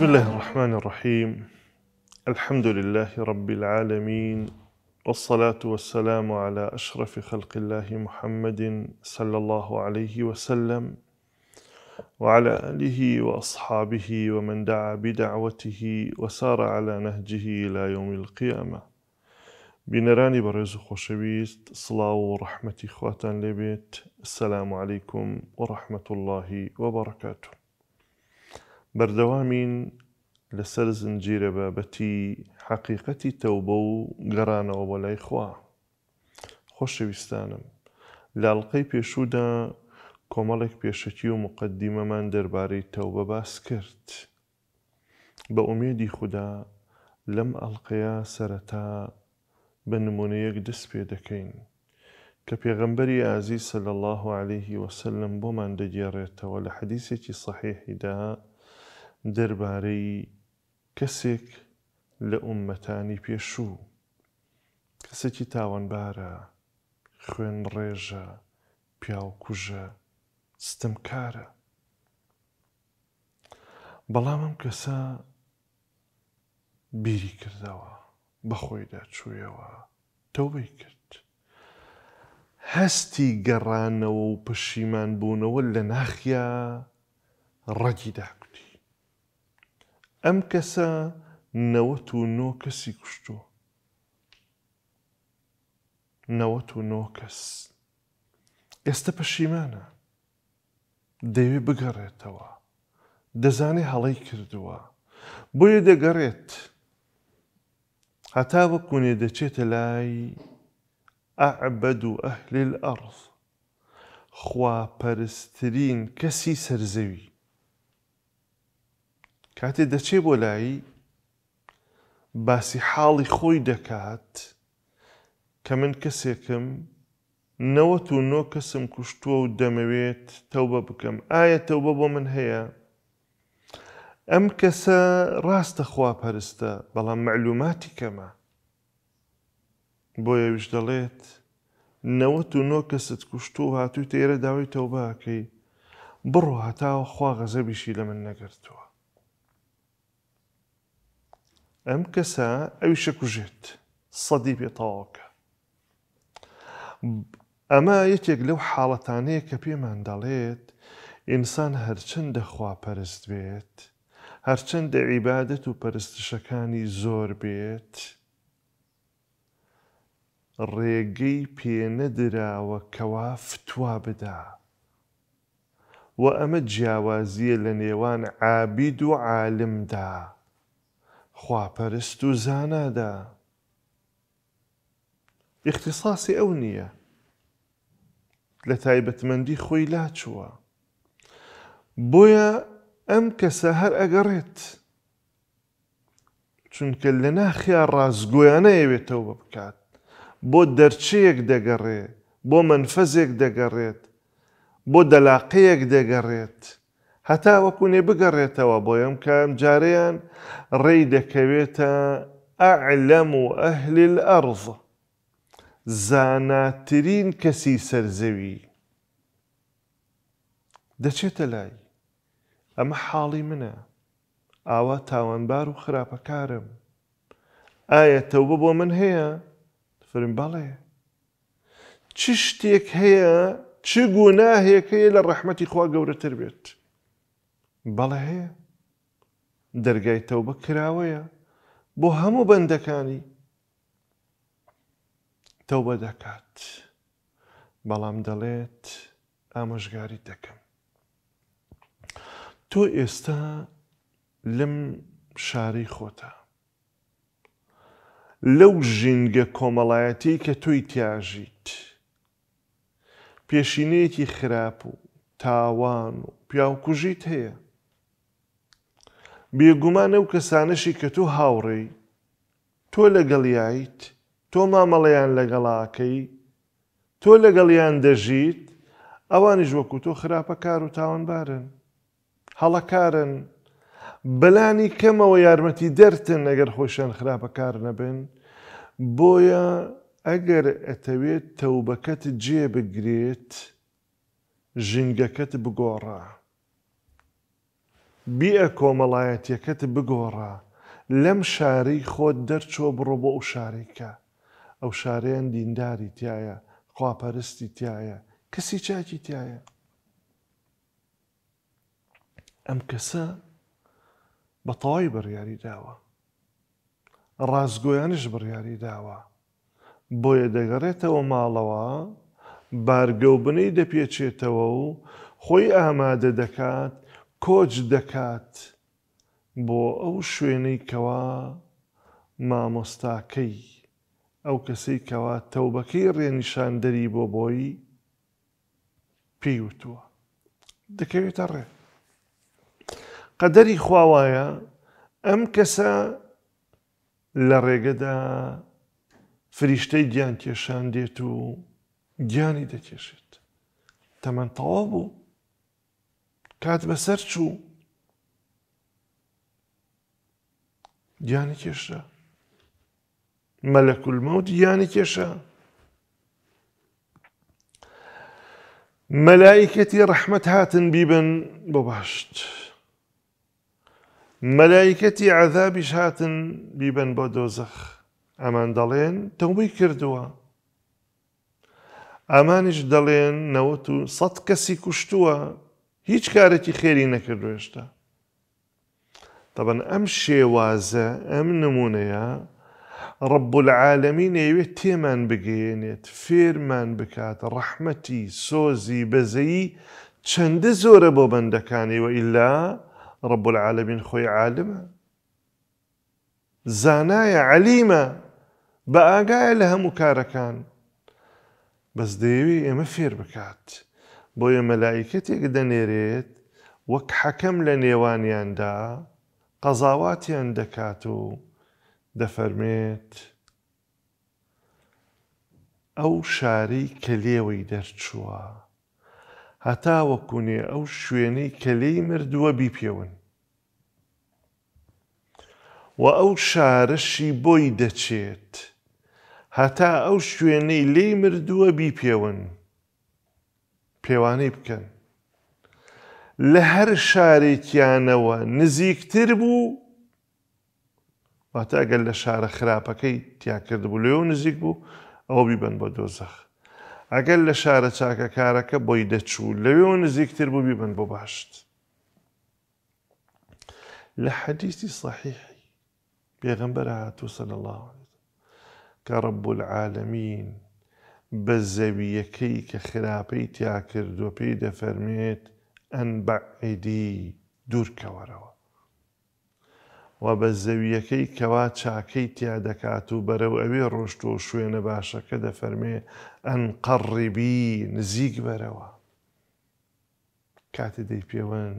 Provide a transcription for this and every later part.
بسم الله الرحمن الرحيم الحمد لله رب العالمين والصلاة والسلام على أشرف خلق الله محمد صلى الله عليه وسلم وعلى آله وأصحابه ومن دعا بدعوته وسار على نهجه إلى يوم القيامة بنراني برزو خوشبيست صلاة ورحمة إخواتان لبيت السلام عليكم ورحمة الله وبركاته بەردەوامین لەسەر زنجیرە بە بەتی حەقیقەتی تەوبە و گەڕانەوە بۆ لای خوا خۆشەویستانم لاڵقەی پێشوودا کۆمەڵێک پێشەکی و مقدیمەمان دەربارەی تەوبە باس کرد بە ئومێدی خوددا لەم ئەڵلقەیە سەرەتا بە نمونەیەک دەست پێ دەکەین کە پێغەمبەری ئازی سەل الله عليه وسلم بۆمان دەگێڕێتەوە لە حەدیسێکی صحیحیدا دەربارەی کەسێک لە عومەتانی پێشوو کەسێکی تاوانبارە خوێن ڕێژە پیاوکوژە ستمکارە بەڵام ئەم کەسە بیری کردەوە بەخۆیدا چوویەوە تەوبەی کرد هەستی گەڕانەوە و پشیمان بوونەوە لە ناخیا ڕەگی داکوتی ئەم کەسە نەوەت و نۆ کەسی کوشتووە نەوەت و نۆ کەس ئێستا پەشیمانە دەیوێ بگەڕێتەوە دەزانێ هەڵی کردووە بۆیە دەگەڕێت هەتا وەکوونێ دەچێتە لای ئەعبەد و ئەهلیل ئەڕز خواپەرستترین کەسی سەرزەوی کاتێ دەچێ بۆ لایی باسی حاڵی خۆی دەکات کە من کەسێکم نەوەت و نۆ کەسم کوشتووە و دەمەوێت تەوبە بکەم ئایا تەوبە بۆ من هەیە ئەم کەسە ڕاستە خواپەرستە بەڵام معلوماتی کەمە بۆ یەویش دەڵێت نەوەت و نۆ کەست کوشتو و هاتووی تێرە داوای تەوبەکەی بڕۆ هەتاوە خوا غەزەبیشی لە من نەگرتووە ئەم کەسە ئەویشە کوژێت سەدی بێتەواکە ئەمە یەکێک لەو حاڵەتانەیە کە پێمان دەڵێت ئینسان هەرچنددە خواپەرست بێت هەرچنددە عیبادت و پەرستشەکانی زۆر بێت ڕێگەی پێنەدراوە کەوا فتووا بدا و ئەمە جیاوازیە لە نێوان عابید و عالمدا. خواپەرست و زانادا اختصاسی ئەو نییە لە تایبەتمەندی خۆی لاچووە بۆیە ئەم کەسە هەر ئەگەڕێت چونکە لە ناخیا ڕازگویانەیەوێتەوە بە بکات بۆ دەرچەیەک دەگەڕێ بۆ منفەزێک دەگەڕێت بۆ دەلاقەیەک دەگەڕێت هەتا وەکوونێ بگەڕێتەوە بۆ ئەم کام جارەیان ڕێی دەکەوێتە ئەعلەم و ئەهلی ئەرز زاناترین کەسی سەرزەوی دەچێتە لای ئەمە حاڵی منە ئاوا تاوانبار و خراپەکارم ئایا تەوبە بۆ من هەیە فرم بەڵێ چ شتێک هەیە چ گوناهێک هەیە لە ڕەحمەتی خوا گەورەتر بێت بەڵێ هەیە دەرگای تەوبە کراوەیە بۆ هەموو بەندەکانی تەوبە دەکات بەڵام دەڵێت ئامۆژگاری دەکەم تۆ ئێستا لەم شاری خۆتە لەو ژینگە کۆمەڵایەتی کە تۆی تیاژیت پێشینەیەکی خراپ و تاوان و پیاوکوژیت هەیە بێگومان ئەو کەسانەشی کە تۆ هاوڕێی تۆ لەگەڵیایت تۆ مامەڵەیان لەگەڵاکەی تۆ لەگەڵیان دەژیت ئەوانیش وەکو تۆ خراپە کار و تاوانبارن هەڵەکارن بەلانی کەمەوە یارمەتی دەرتن ئەگەر خۆشیان خراپە کار نەبن بۆیە ئەگەر ئەتەوێت تەوبەکەت جێ بگرێت ژنگەکەت بگۆڕە. بیە کۆمەڵایەتیەکەت بگۆڕە لەم شاری خۆت دەرچۆ بڕۆ بۆ ئەو شارێکە ئەو شارەیان دینداری تایە خواپەرستی تایە کەسی چاکی تایە ئەم کەسە بە تەواوی بڕیاری داوە ڕازگۆیانش بڕیاری داوە بۆیە دەگەڕێتەوە ماڵەوە بارگەوبنەی دەپێچێتەوە و خۆی ئامادە دەکات کۆچ دەکات بۆ ئەو شوێنەی کەوا مامۆستاکەی ئەو کەسەی کەوا تەوبەکەی ڕێنیشان دەری بۆ بۆی پێیوتووە دەکەوێتە ڕێ قەدەری خواوایە ئەم کەسە لە ڕێگەدا فریشتەی گیان کێشان دێت و گیانی دەکێشێت تەمەەن تەوا بوو کات بەسەر چوو گیانی ملك الموت گیانی کێشە ملائكتي ڕەحمەت هاتن بیبن بۆ باشت مەلایکەتی عذابیش هاتن بیبن بۆ دۆزەخ ئەمان دەڵێن تەوبەی کردووە ئەمانیش دەڵێن نەوە و هیچ کارێکی خێری نەکردو هێشتا طبەن ئەم شێوازە ئەم نمونەیە ڕب العالەمی نەیەوێت تێمان بگەێنێت فێرمان بکات ڕەحمەتی سۆزی بەزەیی چەندە زۆرە بۆ بەندەکانی و ئیلا ڕب العالەمین خۆی عالمە زانایە علیمە بە ئاگایە لە هەموو کارەکان بەس دەیەوێ ئێمە فێر بکات. بۆیە مەلایکەتێک دەنێرێت وەک حەکەم لە نێوانیاندا قەزاواتیان دەکات و دەفەرمێت ئەو شاری کەلێوەی دەرچووە هەتا وەکوونێ ئەو شوێنەی کەلەی مردووە بیپێون و ئەو شارەشی بۆی دەچێت هەتا ئەو شوێنەی لێ مردووە بیپێون پێوانەی بکەن. لە هەر شارێکیانەوە نزیکتر بوو واتە ئەگەر لە شارە خراپەکەی تیاکرد بوو لێو نزیک بوو ئەوە بیبن بە دۆزەخ. ئەگەر لە شارە چاکە کارەکە بۆی دەچوو لەوێ و نزیکتر بوو بیبن بۆ باشت. لە حەدیستی صحیحی پێغمبەر هاتوو سەل الله کە ڕب العالمین بە زەویەکەی کە خراپەی تیا کردووە پێی دەفەرمێت ئەن بەعیدی دوورکەوەرەوە و بە زەویەکەی کەوا چاکەی تیا دەکات و بەرەو ئەوێ ڕۆشت و شوێنە باشەکە دەفەرمێ ئەن قەڕیبی نزیک بەرەوە کاتی دەی پێوەن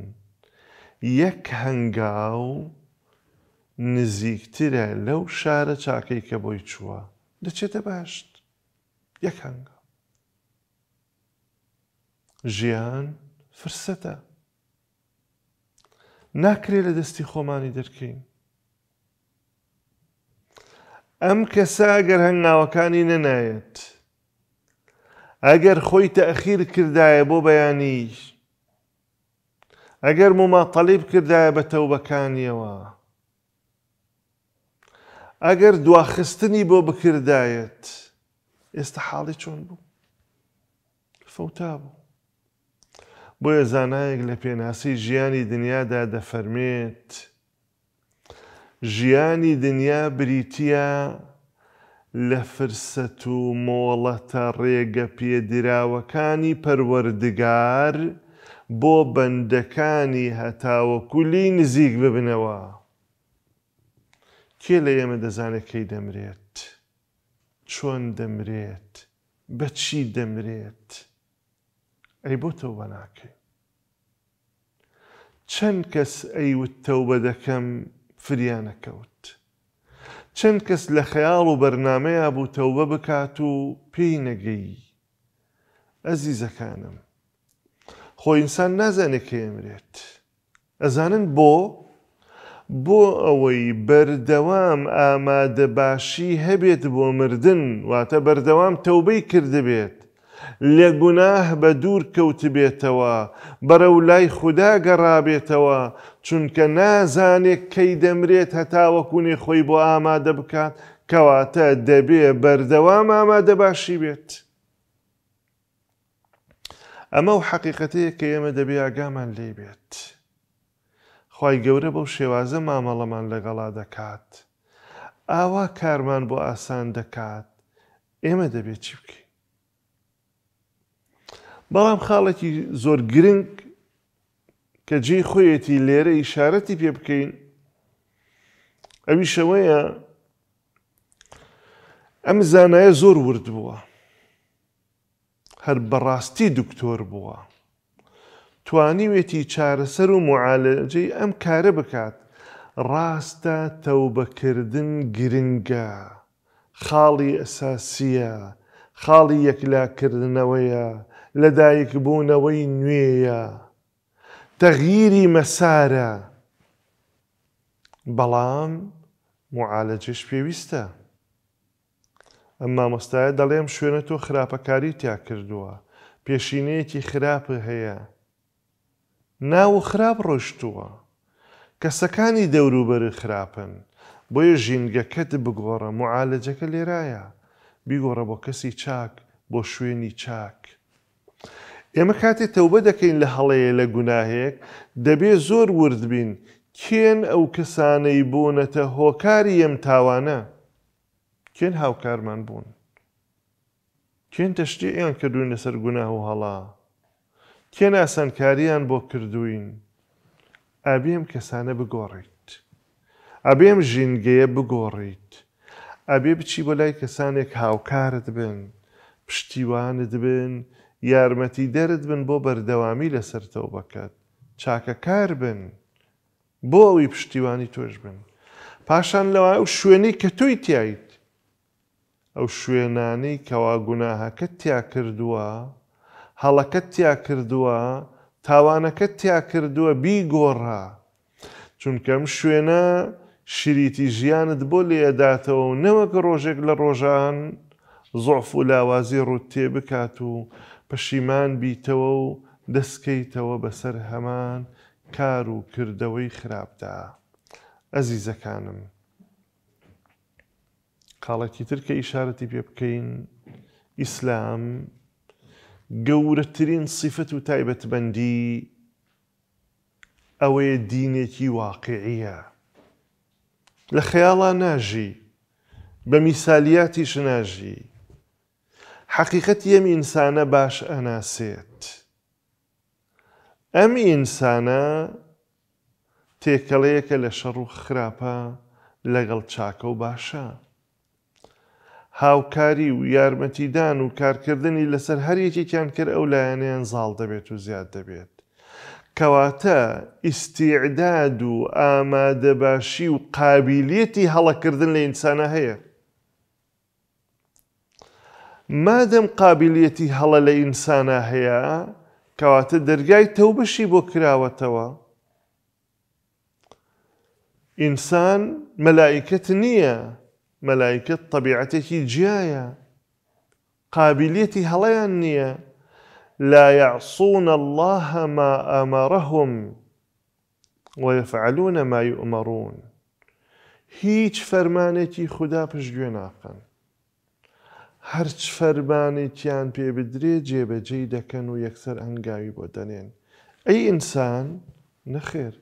یەک هەنگاو نزیکترە لەو شارە چاکەی کە بۆی چووە دەچێتە باشت یەک هەنگە ژیان فرسەتە ناکرێت لە دەستی خۆمانی دەرکین ئەم کەسا گەر هەنگناوەکانی نەنایەت ئەگەر خۆی تەخیر کردایە بۆ بەیانی ئەگەر مماتەلیب کردایە بە تەوبەکانیەوە ئەگەر دواخستنی بۆ بکردایەت ئێستا حاڵی چۆن بوو فەوتا بوو بۆیە زانایەک لە پێناسی ژیانی دنیادا دەفەرمێت ژیانی دنیا بریتە لە فرسەت و مۆڵەتە ڕێگە پێدراوەکانی پەروەردگار بۆ بەندەکانی هەتاوەکولی نزیک ببنەوە کێ لە ئێمە دەزانێت کەی دەمرێت چۆن دەمرێت بەچی دەمرێت ئەی بۆ تەوبە ناکەی چەند کەس ئەیوت تەوبە دەکەم فریانەکەوت چەند کەس لە خەیاڵ و بەرنمەیە بوو تەوبە بکات و پێی نەگەی ئەزیزەکانم خۆئینسان نازانێت کێمرێت ئەزانن بۆ بۆ ئەوەی بەردەوام ئامادە باشی هەبێت بۆ مردن واتە بەردەوام تەوبەی کردبێت لە گوناه بە دوور کەوتبێتەوە بەرەو لای خوددا گەڕابێتەوە چونکە نازانێت کەی دەمرێت هەتاوەکوونی خۆی بۆ ئامادە بکات کەواتە دەبێ بەردەوام ئامادە باشی بێت. ئەمە و حەقیقەتەیە کە ئێمە دەبێ ئاگامان لێ بێت. خی گەورە بەو شێوازە مامەڵەمان لەگەڵا دەکات. ئاوا کارمان بۆ ئاسان دەکات ئێمە دەبێت چی بکەین. بەڵام خاڵێکی زۆر گرنگ کە جێ خۆیەتی لێرە ئیشارەتی پێ بکەین ئەوی شەوەیە ئەم زانایە زۆر ورد بووە هەر بەڕاستی دکتۆر بووە توانیوێتی چارەسەر و معالەجەی ئەم کارە بکات ڕاستە تەوبەکردن گرنگە خاڵی ئەساسیە خاڵی یەکلاکردنەوەیە لەدایک بوونەوەی نوێیە تەغیری مەسارە بەڵام معالەجش پێویستە ئەم مامۆستایە دەڵێم شوێنە تۆ خراپەکاری تیا کردووە پێشینەیەکی خراپە هەیە ناو خراپ ڕۆشتووە کەسەکانی دەوروبەر خراپن بۆیە ژینگەکەت بگۆڕە معالەجەکە لێرایە بیگۆڕە بۆ کەسی چاک بۆ شوێنی چاک. ئێمە کاتێ تەوبە دەکەین لە هەڵەیە لە گوناهەیەک دەبێ زۆر ورد بین کێن ئەو کەسانەی بوونەتە هۆکاری ئەم تاوانە کێن هاوکارمان بوون. کێن تەشتی ئێن کردوین لەسەر گوناه و هەڵا. کێ ناسەنکاریان بۆ کردوین ئابیم کەسانە بگۆڕیت ئەبێم ژینگەیە بگۆڕیت ئەبێ بچی بۆ لای کەسانێک هاوکارت بن پشتیوانت بن یارمەتی دەرت بن بۆ بەردەوامی لەسەرتەوە بکات چاکەکار بن بۆ ئەوی پشتیوانی تۆش بن پاشان لەوە ئەو شوێنەی کە تۆی تایت ئەو شوێنانەی کەوا گوناهەکە تیا کردووە هەڵەکەت تیا کردووە تاوانەکەت تیا کردووە بیگۆڕا چونکەم شوێنە شریتی ژیانت بۆ لێداتەوە و نەوەک ڕۆژێک لە ڕۆژان زۆف و لاوازی ڕوت تێ بکات و پەشیمان بیتەوە و دەستکەیتەوە بەسەر هەمان کار و کردەوەی خراپدا ئەزیزەکانم قاڵەتی تر کە ئیشارەتی پێ بکەین ئیسلام گەورەترین سیفەت و تایبەتبەندی ئەوەیە دینێکی واقعیە لە خەیاڵا ناژی بە میسالیاتی شناژی حقیقەت ئەم ئینسانە باش ئەناسێت ئەم ئینسانە تێکەڵەیەکە لە شەڕ و خراپە لەگەڵ چاکە و باشە هاوکاری و یارمەتیدان و کارکردنی لەسەر هەریەکێکیان کرد ئەو لایەنیان زاڵ دەبێت و زیاد دەبێت. کەواتە ئیسیعداد و ئامادەباشی و قابلیەتی هەڵەکردن لە ئینسانە هەیە. مادەم قابلیەتی هەڵە لە ئینسانە هەیە، کەواتە دەرگای تەوبەشی بۆ کراوەتەوە. ئینسان مەلایکت نییە. ملائكة طبيعتك جاية قابليتي يعني. هەڵەیان لا يعصون الله ما أمرهم ويفعلون ما يؤمرون هیچ فەرمانێکی خوددا پشتگوێ ناکەن هەرچ فەرمانێکیان پێ بدرێ جێبەجێی دەکەن و یەکسەر ئەنگاوی بۆ دەنێن انسان ئینسان نەخێر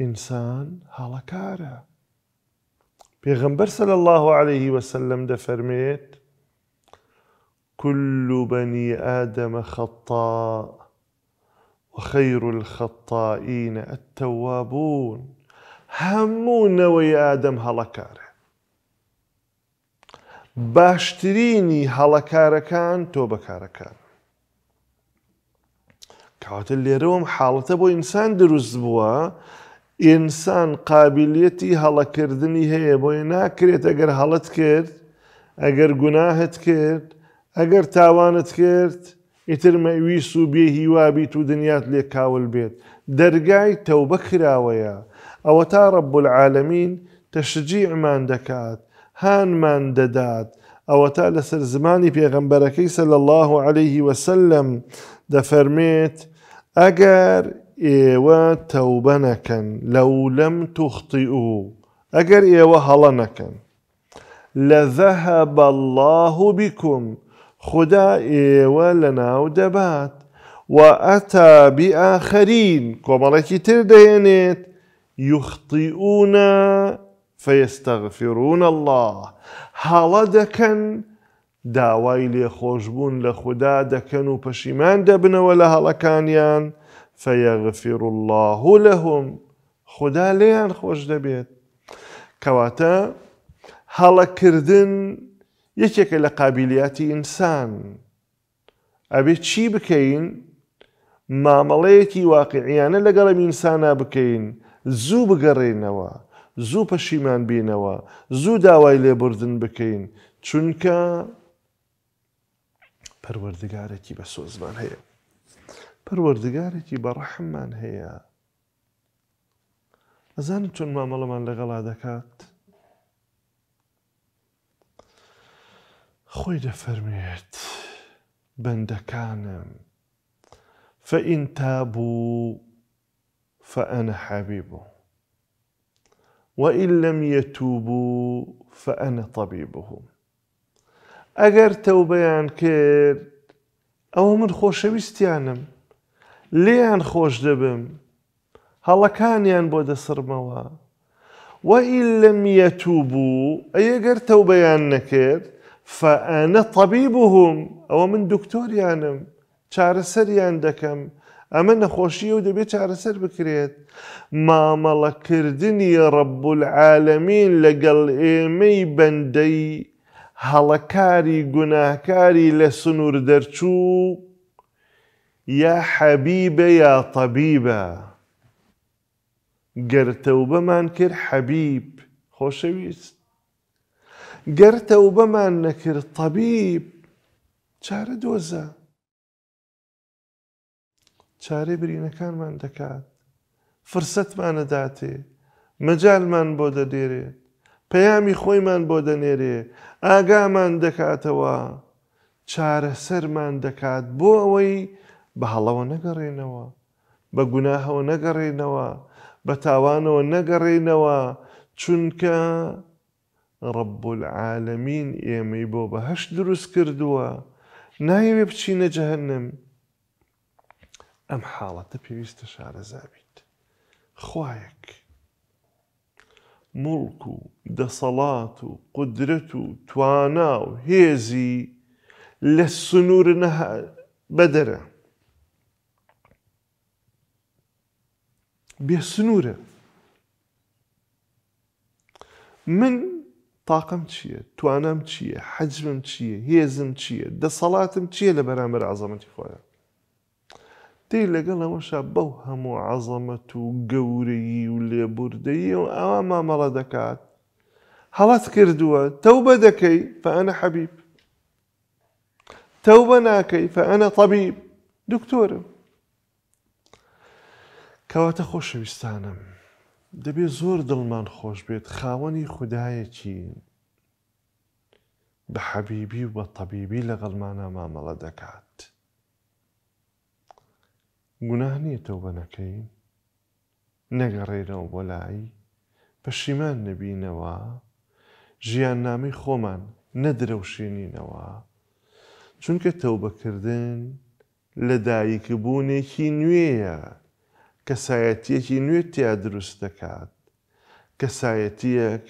ئینسان هەڵەکارە پیغمبر صلی الله علیه و سلم فرمید كل بني آدم خطاء وخير الخطائين التوابون همون وي آدم هلكاره باشتريني هلكاركان توبكاركان کەواتە لێرەوەم حاڵەتە بۆ إنسان دروز بوا ئینسان قابلیەتی هەڵەکردنی هەیە بۆیە ناکرێت ئەگەر هەڵت کرد ئەگەر گوناهت کرد ئەگەر تاوانت کرد ئیترمەوی سوبێ هیوابیت و دنیات لێ کاول بێت دەرگای تەوبە کراوەیە ئەوە تا ڕەب العالمین تەشجیعمان دەکات هانمان دەدات ئەوە تا لەسەر زمانی پێغەمبەرەکەی سەل الله عليه وسلم دەفەرمێت ئەگەر ايوا توبنكا لو لم تخطئوا اجر ايوا هلنكا لذهب الله بكم خدا ايوا لنا ودبات واتى باخرين ئەتابی ئاخەرین کۆمەڵێکی يخطئون فيستغفرون الله هەڵە دەکەن داوای لێخۆشببوون لخدا خوددا دەکەن دبنا ولا دەبنەوە فەیەغفیر الله لەهم خدا لێیان خۆش دەبێت کەواتە هەڵەکردن یەکێکە لە قابلیاتی ئینسان ئەبێ چی بکەین مامەڵەیەکی واقعیانە لەگەڵم ئینسانە بکەین زوو بگەڕێنەوە زوو پەشیمان بینەوە زوو داوای لێبوردن بکەین چونکە پەروەردگارێکی بە سۆزمان هەیە پەروەردگارێکی بەڕەحممان هەیە ئەزانم چۆن مامەڵەمان لغلا دەکات خۆی دەفەرمێت بەندەکانم فإن تابوا فأنا حبيب وإن لم يتوبوا فأنا طبيبهم ئەگەر تەوبەیان كير أو من خۆشەویستیانم لێیان خۆش دەبم هەڵەکانیان بۆ دەسرمەوە وەئی لەم یەتوو بوو ئەیەگەر تەو بەیان نەکرد فەنە طببی بووم ئەوە من دکتۆریانم چارەسەریان دەکەم ئەمە نەخۆشیە و دەبێت چارەسەر بکرێت مامەڵەکردنی ڕەب العالمین لەگەڵ ئێمەی بەندەی هەڵەکاری گوناهکاری لە سنوور دەرچوو یا حەبیبە یا تەبیبە گەرتەوبەمان کرد حەبیب خۆشەویست گەرتەوبەمان نەکرد تەبیب چارە دۆزە چارە برینەکانمان دەکات فرسەتمانەداتێ مەجالمان بۆ دەدێرێت پەیامی خۆیمان بۆ دەنێرێ ئاگامان دەکاتەوە چارەسەرمان دەکات بۆ ئەوەی بە هەڵەوە نەگەڕێنەوە بە گوناهەوە نەگەڕێنەوە بە تاوانەوە نەگەڕێنەوە چونکە ڕب العالمین ئێمەی بۆ بەهش دروست کردووە نایوێ بچینە جەهنم ئەم حاڵەتە پێویستە شارەزابیت خوایەک مڵک و دەسەڵات و قدرت و توانا و هێزی لە سنوور بەدەرە به من طاقم تشيه توانم تشيه حجم تشيه هيزم تشيه ده صلاتم تشيه لبرامر عظمتی خواهد؟ تي لقال ما شابو همو عظمت و جوری و لبرده ی و آما مرا دکات حالت کردو توب دکی فانا حبيب توبة ناكي فانا طبيب دکترم کەواتە خۆشەویستانم دەبێ زۆر دڵمان خۆش بێت خاوەنی خوددایەکی بە حەبیبی و بە تەبیبی لەگەڵمانە مامەڵە دەکات گوناه نییە تەوبە نەکەی نەگەڕێنەوە بۆ لای پەشیمان نبینەوە ژیان نامی خۆمان نەدرەوشێنینەوە چونکە تەوبەکردن لە دایکبوونێکی نوێیە کەسایەتیەکی نوێ تیا دروست دەکات کەسایەتیەک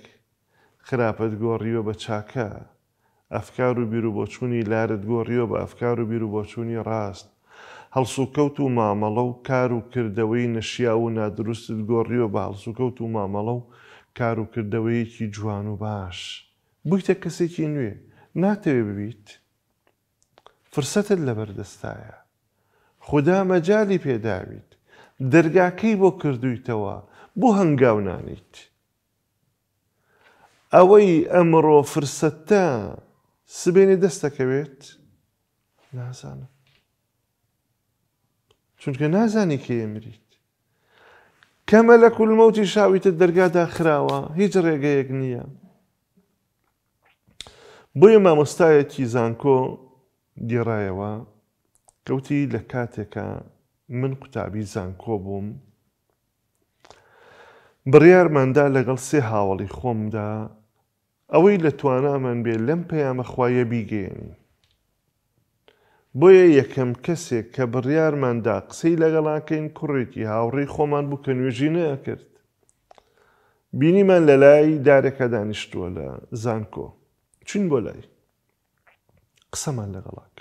خراپەت گۆڕیوە بە چاکە ئەفکار و بیر و بۆچوونی لارت گۆڕیوە بە ئەفکار و بیر و بۆچوونی ڕاست هەڵسوکەوت و مامەڵە و کار و کردەوەی نەشیا و نادروستت گۆڕیوە بە هەڵسوکەوت و مامەڵە و کار و کردەوەیەکی جوان و باش بوویتە کەسێکی نوێ ناتەوێ ببیت فرسەتت لەبەردەستایە خدا مەجای پێداویت دەرگاکەی بۆ کردویتەوە بۆ هەنگاونانیت. ئەوەی ئەمڕۆ فرسەتە سبێنێ دەستەکەوێت نازانم. چونکە نازانی کێ ئەمریت. کەمە لە کولمەوتی شاویتە دەرگادا خراوە هیچ ڕێگەیەک نییە. بۆیە مامۆستایەکی زانکۆ گێڕایەوە کەوتی لە کاتێکە من قوتابی زانکۆ بووم بڕیارماندا لەگەڵ سێ هاوڵی خۆمدا ئەوەی لە توانامان بێ لەم پەیامەخوایە بیگەێنی بۆیە یەکەم کەسێک کە بڕیارماندا قسەی لەگەڵاکەین کوڕێکی هاوڕێ خۆمان بوو کە نوێژی نەکرد بینیمان لە لای دارێکە دانیشتووە لە زانکۆ چین بۆ لای قسەمان لەگەڵاک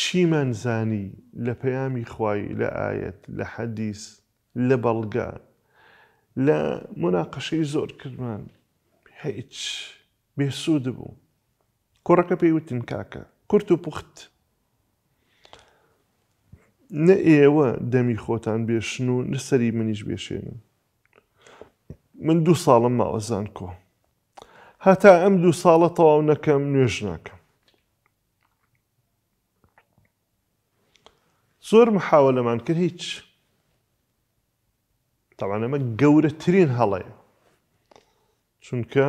چیمان زانی لە پەیامی خوای لە ئاەت لە حەدیث لە بەڵگا لە مناقەشەی زۆر کردمان هیچ بێسوود بوو کوڕەکە پێیوتن کاکە کورت و پوخت نە ئێوە دەمی خۆتان بێشن و نەسەری منیش بێشێنن من دوو ساڵم ماوەزان کۆ هەتا ئەم دوو ساڵە تەواو نەکەم نوێژ ناکەم زۆر محاولەمان کرد هیچ تاوان ئەمە گەورەترین هەڵەیە چونکە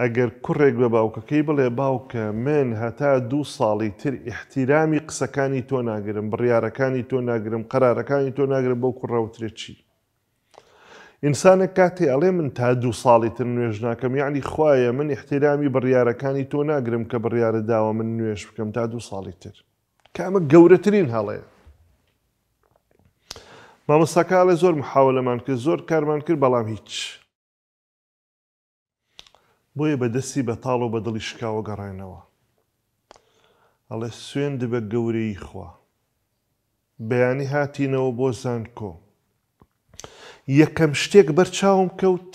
ئەگەر کوڕێک بە باوکەکەی بڵێ باوکە من هەتا دوو ساڵی تر احتیرامی قسەکانی تۆ ناگرم بڕیارەکانی تۆ ناگرم قەرارەکانی تۆ ناگرم بۆ کوڕەوترێ چی ئینسانە کاتێ ئەڵێ من تا دوو ساڵی تر نوێژ ناکەم یعنی خوایە من احتیرامی بڕیارەکانی تۆ ناگرم کە بڕیارە داوە من نوێش بکەم تا دوو ساڵی تر کە ئەمە گەورەترین هەڵەیە مامۆستاکاڵێ زۆر محاولەمان کرد زۆر کارمان کرد بەڵام هیچ بۆیە بەدەستی بەتاڵ و بەدڵی شکاوە گەڕێنەوە ئەڵێ سوێن دبە گەورەی خوا بەیانی هاتینەوە بۆ زانکۆ یەکەم شتێک بەرچاوم کەوت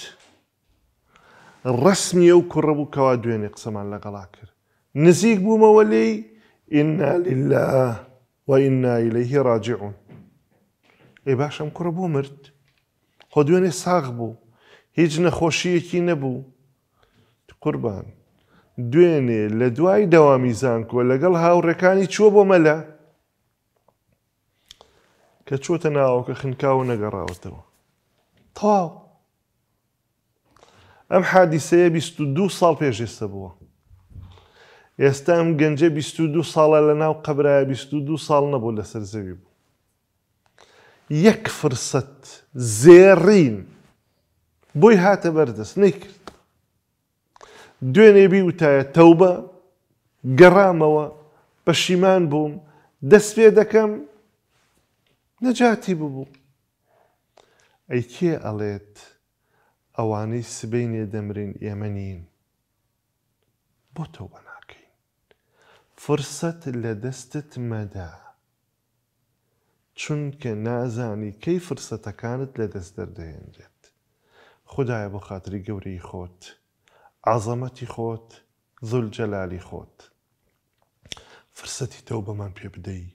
ڕسمیە و کوڕەبوو کەوا دوێنێ قسەمان لەگەڵا کرد نزیک بوومەوە لێی إنا لله وإنا إليه راجعون ای باشم کرا بو مرد خودوێنێ ساغ بوو هیچ نەخۆشیەکی نەبوو قوربان دوێنێ لە دوای دەوامی زانکۆ لەگەڵ هاوڕەکانی چوە بۆ مەلا کە چۆتە ناوکە خنکاو نەگەڕاوەتەوە تەواو ئەم حادیسەیە 22 ساڵ پێش ئێستا بووە ئێستا ئەم گەنجە 22 ساڵە لە ناو قەبرایە 22 ساڵ نەبوو لەسەر زەوی بوو. یەک فرسەت زێڕین بۆی هاتە بەردەست نەیکرد. دوێنێبی وتایە تەوبە گەڕامەوە پەشیمان بووم دەست پێ دەکەم نەجاتی ببوو. ئەی کێ ئەڵێت ئەوانەی سبەینێ دەمرین ئێمە نین بۆ تەوە. فرسەت لە دەستت مەدا چونکە نازانی کەی فرسەتەکانت لە دەست دەردەێنرێت خدایە بۆ خااتری گەورەی خۆت عزەمەتی خۆت زول جەلالی خۆت فرسەتی تەو بەمان پێ بدەی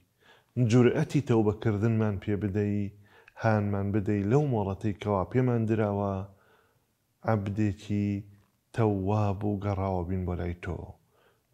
جورئەتی تەو بەکردنمان پێ بدەی هانمان بدەی لەو مۆڵەتەی کەوا پێمان درراوە عبدێکی تەواب و گەڕاوە بین بۆ لای تۆ